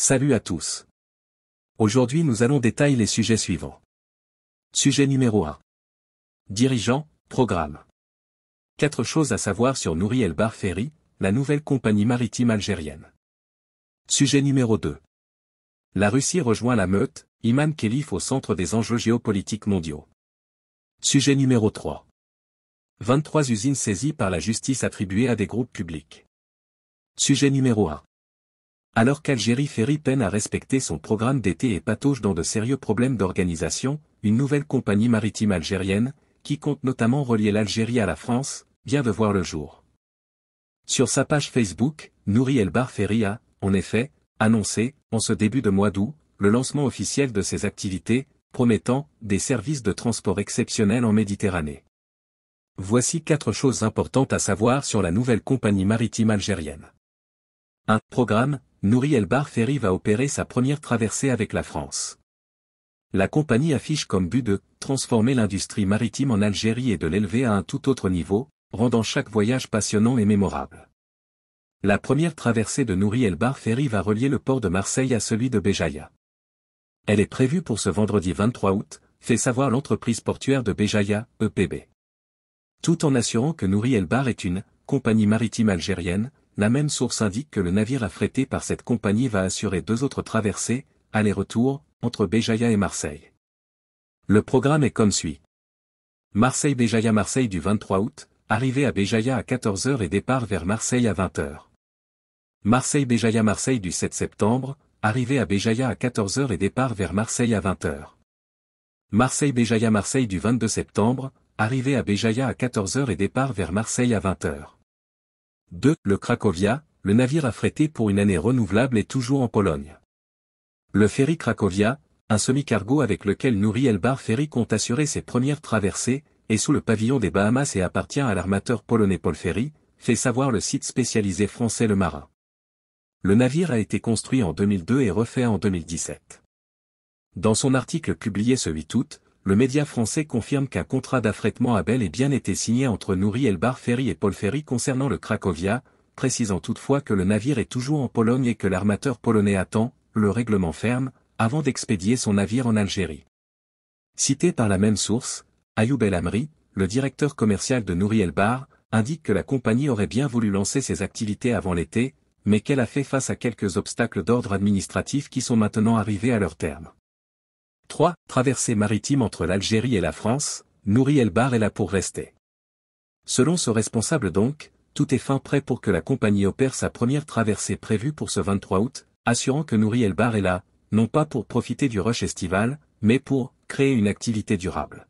Salut à tous. Aujourd'hui nous allons détailler les sujets suivants. Sujet numéro 1. Dirigeant, programme. Quatre choses à savoir sur Nouri El Barferi, la nouvelle compagnie maritime algérienne. Sujet numéro 2. La Russie rejoint la meute, Iman Khalif au centre des enjeux géopolitiques mondiaux. Sujet numéro 3. 23 usines saisies par la justice attribuées à des groupes publics. Sujet numéro 1. Alors qu'Algérie Ferry peine à respecter son programme d'été et patauge dans de sérieux problèmes d'organisation, une nouvelle compagnie maritime algérienne, qui compte notamment relier l'Algérie à la France, vient de voir le jour. Sur sa page Facebook, Nouri Elbar Ferry a, en effet, annoncé, en ce début de mois d'août, le lancement officiel de ses activités, promettant des services de transport exceptionnels en Méditerranée. Voici quatre choses importantes à savoir sur la nouvelle compagnie maritime algérienne. 1. Programme, Nouri El Bar Ferry va opérer sa première traversée avec la France. La compagnie affiche comme but de transformer l'industrie maritime en Algérie et de l'élever à un tout autre niveau, rendant chaque voyage passionnant et mémorable. La première traversée de Nouri El Bar Ferry va relier le port de Marseille à celui de Béjaïa. Elle est prévue pour ce vendredi 23 août, fait savoir l'entreprise portuaire de Béjaïa, EPB. Tout en assurant que Nouri El Bar est une compagnie maritime algérienne, la même source indique que le navire affrété par cette compagnie va assurer deux autres traversées, aller-retour, entre Béjaïa et Marseille. Le programme est comme suit. Marseille-Béjaïa-Marseille du 23 août, arrivée à Béjaïa à 14h et départ vers Marseille à 20h. Marseille-Béjaïa-Marseille du 7 septembre, arrivée à Béjaïa à 14h et départ vers Marseille à 20h. Marseille-Béjaïa-Marseille du 22 septembre, arrivée à Béjaïa à 14h et départ vers Marseille à 20h. 2. Le Cracovia, le navire affrété pour une année renouvelable est toujours en Pologne. Le ferry Cracovia, un semi-cargo avec lequel Nouri Elbar Ferry compte assurer ses premières traversées, est sous le pavillon des Bahamas et appartient à l'armateur polonais Paul Ferry, fait savoir le site spécialisé français Le Marin. Le navire a été construit en 2002 et refait en 2017. Dans son article publié ce 8 août, le média français confirme qu'un contrat d'affrètement à bel et bien été signé entre Nouri Elbar Ferry et Paul Ferry concernant le Cracovia, précisant toutefois que le navire est toujours en Pologne et que l'armateur polonais attend, le règlement ferme, avant d'expédier son navire en Algérie. Cité par la même source, Ayoub El Amri, le directeur commercial de Nouri Elbar, Bar, indique que la compagnie aurait bien voulu lancer ses activités avant l'été, mais qu'elle a fait face à quelques obstacles d'ordre administratif qui sont maintenant arrivés à leur terme. 3. Traversée maritime entre l'Algérie et la France, Nouri El-Bar est là pour rester. Selon ce responsable donc, tout est fin prêt pour que la compagnie opère sa première traversée prévue pour ce 23 août, assurant que Nouri El-Bar est là, non pas pour profiter du rush estival, mais pour créer une activité durable.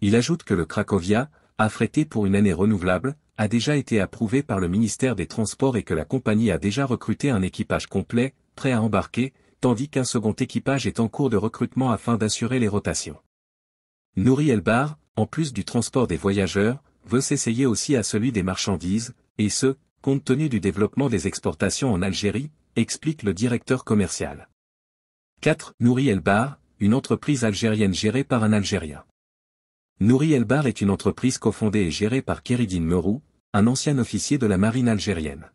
Il ajoute que le Cracovia, affrété pour une année renouvelable, a déjà été approuvé par le ministère des Transports et que la compagnie a déjà recruté un équipage complet, prêt à embarquer, tandis qu'un second équipage est en cours de recrutement afin d'assurer les rotations. Nouri Elbar, en plus du transport des voyageurs, veut s'essayer aussi à celui des marchandises, et ce, compte tenu du développement des exportations en Algérie, explique le directeur commercial. 4. Nouri Elbar, une entreprise algérienne gérée par un Algérien. Nouri Elbar est une entreprise cofondée et gérée par Kéridine Merou, un ancien officier de la marine algérienne.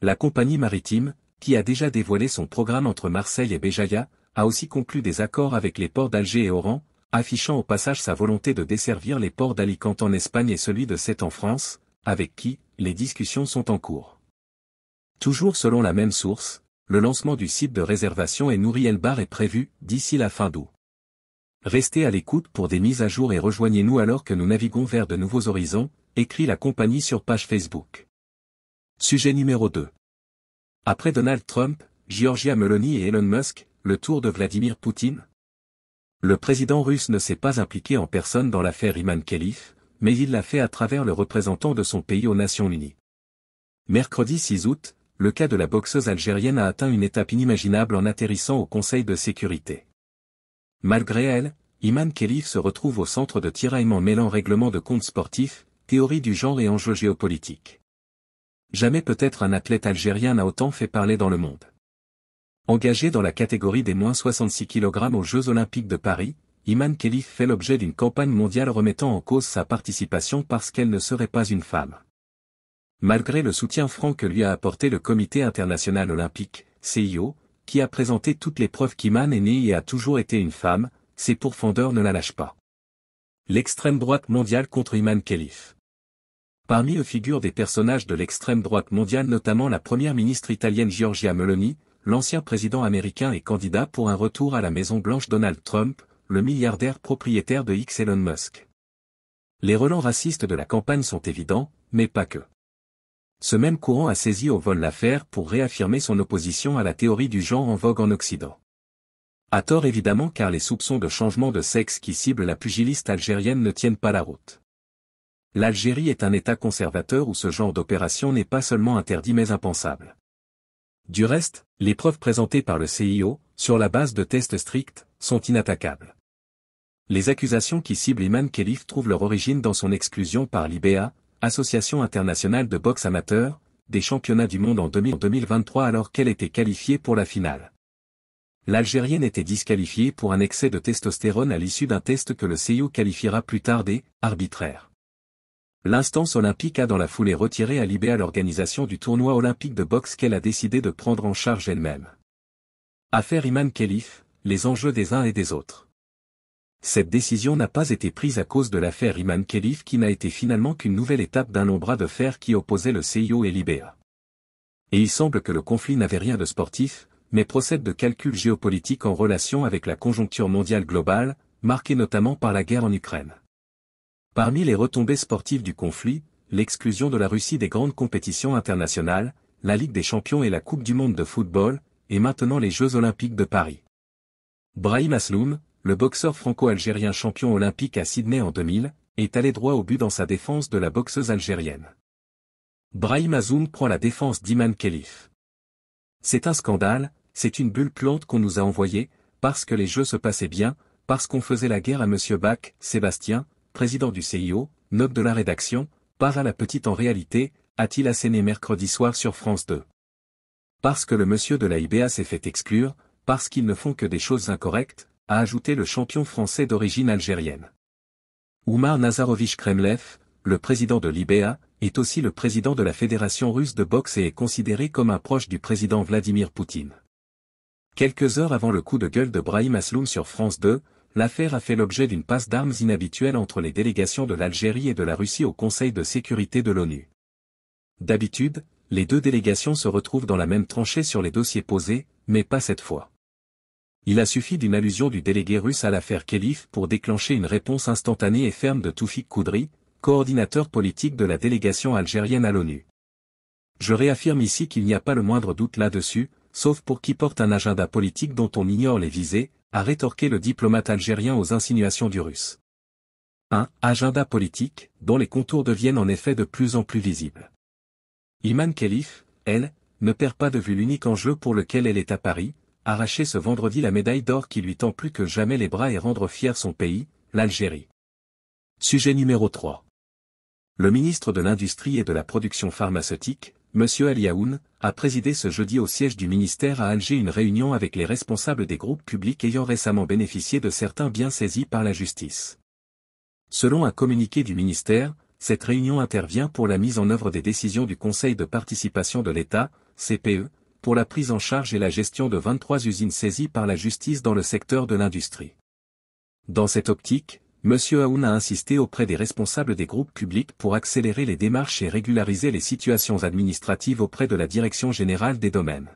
La compagnie maritime, qui a déjà dévoilé son programme entre Marseille et Béjaïa, a aussi conclu des accords avec les ports d'Alger et Oran, affichant au passage sa volonté de desservir les ports d'Alicante en Espagne et celui de Sète en France, avec qui, les discussions sont en cours. Toujours selon la même source, le lancement du site de réservation et Nourriel Bar est prévu, d'ici la fin d'août. Restez à l'écoute pour des mises à jour et rejoignez-nous alors que nous naviguons vers de nouveaux horizons, écrit la compagnie sur page Facebook. Sujet numéro 2. Après Donald Trump, Georgia Meloni et Elon Musk, le tour de Vladimir Poutine Le président russe ne s'est pas impliqué en personne dans l'affaire Iman Khalif, mais il l'a fait à travers le représentant de son pays aux Nations Unies. Mercredi 6 août, le cas de la boxeuse algérienne a atteint une étape inimaginable en atterrissant au Conseil de sécurité. Malgré elle, Iman Khalif se retrouve au centre de tiraillement mêlant règlement de comptes sportifs, théorie du genre et enjeux géopolitiques jamais peut-être un athlète algérien n'a autant fait parler dans le monde. Engagé dans la catégorie des moins 66 kg aux Jeux Olympiques de Paris, Iman khalif fait l'objet d'une campagne mondiale remettant en cause sa participation parce qu'elle ne serait pas une femme. Malgré le soutien franc que lui a apporté le Comité international olympique, CIO, qui a présenté toutes les preuves qu'Iman est née et a toujours été une femme, ses pourfendeurs ne la lâchent pas. L'extrême droite mondiale contre Iman Khalif. Parmi eux figurent des personnages de l'extrême droite mondiale notamment la première ministre italienne Giorgia Meloni, l'ancien président américain et candidat pour un retour à la Maison-Blanche Donald Trump, le milliardaire propriétaire de X Elon Musk. Les relents racistes de la campagne sont évidents, mais pas que. Ce même courant a saisi au vol l'affaire pour réaffirmer son opposition à la théorie du genre en vogue en Occident. À tort évidemment car les soupçons de changement de sexe qui ciblent la pugiliste algérienne ne tiennent pas la route l'Algérie est un État conservateur où ce genre d'opération n'est pas seulement interdit mais impensable. Du reste, les preuves présentées par le CIO, sur la base de tests stricts, sont inattaquables. Les accusations qui ciblent Iman Khelif trouvent leur origine dans son exclusion par l'IBA, Association internationale de boxe amateur, des championnats du monde en 2023 alors qu'elle était qualifiée pour la finale. L'Algérienne était disqualifiée pour un excès de testostérone à l'issue d'un test que le CIO qualifiera plus tard d'arbitraire. arbitraire ». L'instance olympique a dans la foulée retiré à Libéa l'organisation du tournoi olympique de boxe qu'elle a décidé de prendre en charge elle-même. Affaire Iman Khalif, les enjeux des uns et des autres. Cette décision n'a pas été prise à cause de l'affaire Iman Khalif qui n'a été finalement qu'une nouvelle étape d'un long bras de fer qui opposait le CIO et l'Ibéa. Et il semble que le conflit n'avait rien de sportif, mais procède de calculs géopolitiques en relation avec la conjoncture mondiale globale, marquée notamment par la guerre en Ukraine. Parmi les retombées sportives du conflit, l'exclusion de la Russie des grandes compétitions internationales, la Ligue des champions et la Coupe du monde de football, et maintenant les Jeux olympiques de Paris. Brahim Asloum, le boxeur franco-algérien champion olympique à Sydney en 2000, est allé droit au but dans sa défense de la boxeuse algérienne. Brahim Asloum prend la défense d'Iman Khalif. C'est un scandale, c'est une bulle plante qu'on nous a envoyée, parce que les jeux se passaient bien, parce qu'on faisait la guerre à Monsieur Bach, Sébastien, président du CIO, note de la rédaction, part à la petite en réalité, a-t-il asséné mercredi soir sur France 2. Parce que le monsieur de la IBA s'est fait exclure, parce qu'ils ne font que des choses incorrectes, a ajouté le champion français d'origine algérienne. Oumar Nazarovich Kremlev, le président de l'IBA, est aussi le président de la Fédération russe de boxe et est considéré comme un proche du président Vladimir Poutine. Quelques heures avant le coup de gueule de Brahim Asloum sur France 2, l'affaire a fait l'objet d'une passe d'armes inhabituelle entre les délégations de l'Algérie et de la Russie au Conseil de sécurité de l'ONU. D'habitude, les deux délégations se retrouvent dans la même tranchée sur les dossiers posés, mais pas cette fois. Il a suffi d'une allusion du délégué russe à l'affaire Khalif pour déclencher une réponse instantanée et ferme de Toufik Koudri, coordinateur politique de la délégation algérienne à l'ONU. Je réaffirme ici qu'il n'y a pas le moindre doute là-dessus, sauf pour qui porte un agenda politique dont on ignore les visées, a rétorqué le diplomate algérien aux insinuations du russe. 1. agenda politique, dont les contours deviennent en effet de plus en plus visibles. Iman Khalif, elle, ne perd pas de vue l'unique enjeu pour lequel elle est à Paris, arracher ce vendredi la médaille d'or qui lui tend plus que jamais les bras et rendre fier son pays, l'Algérie. Sujet numéro 3. Le ministre de l'Industrie et de la Production pharmaceutique, M. Eliaoun, a présidé ce jeudi au siège du ministère à Alger une réunion avec les responsables des groupes publics ayant récemment bénéficié de certains biens saisis par la justice. Selon un communiqué du ministère, cette réunion intervient pour la mise en œuvre des décisions du Conseil de participation de l'État, CPE, pour la prise en charge et la gestion de 23 usines saisies par la justice dans le secteur de l'industrie. Dans cette optique, Monsieur Aoun a insisté auprès des responsables des groupes publics pour accélérer les démarches et régulariser les situations administratives auprès de la Direction générale des domaines.